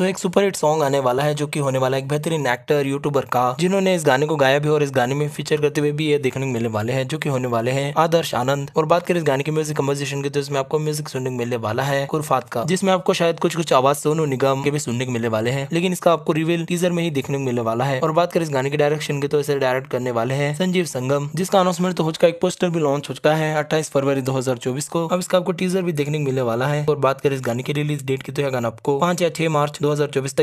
तो एक super hit song आने वाला है जो कि होने वाला एक बेहतरीन एक्टर यूट्यूबर का जिन्होंने इस गाने को गाया भी और इस गाने में फीचर करते हुए भी ये देखने को मिलने वाले हैं जो कि होने वाले हैं आदर्श आनंद और बात करें इस गाने के म्यूजिक कम्पोजिशन की तो इसमें आपको म्यूजिक सुनने को मिलने वाला है कुरफात का जिसमें आपको शायद कुछ कुछ आवाज सोनू निगम के भी सुनने को मिलने वाले हैं लेकिन इसका आपको रिवील टीजर में ही देखने को मिलने वाला है और बात करें इस गाने के डायरेक्शन की तो इसे डायरेक्ट करने वाले हैं संजीव संगम जिसका अनाउंसमेंट तो हो चुका एक पोस्टर भी लॉन्च हो चुका है अट्ठाईस फरवरी दो को अब इसका आपको टीजर भी देखने को मिलने वाला है और बात करें इस गाने की रिलीज डेट की तो यह गाना आपको पांच या छह मार्च दो 2024 तक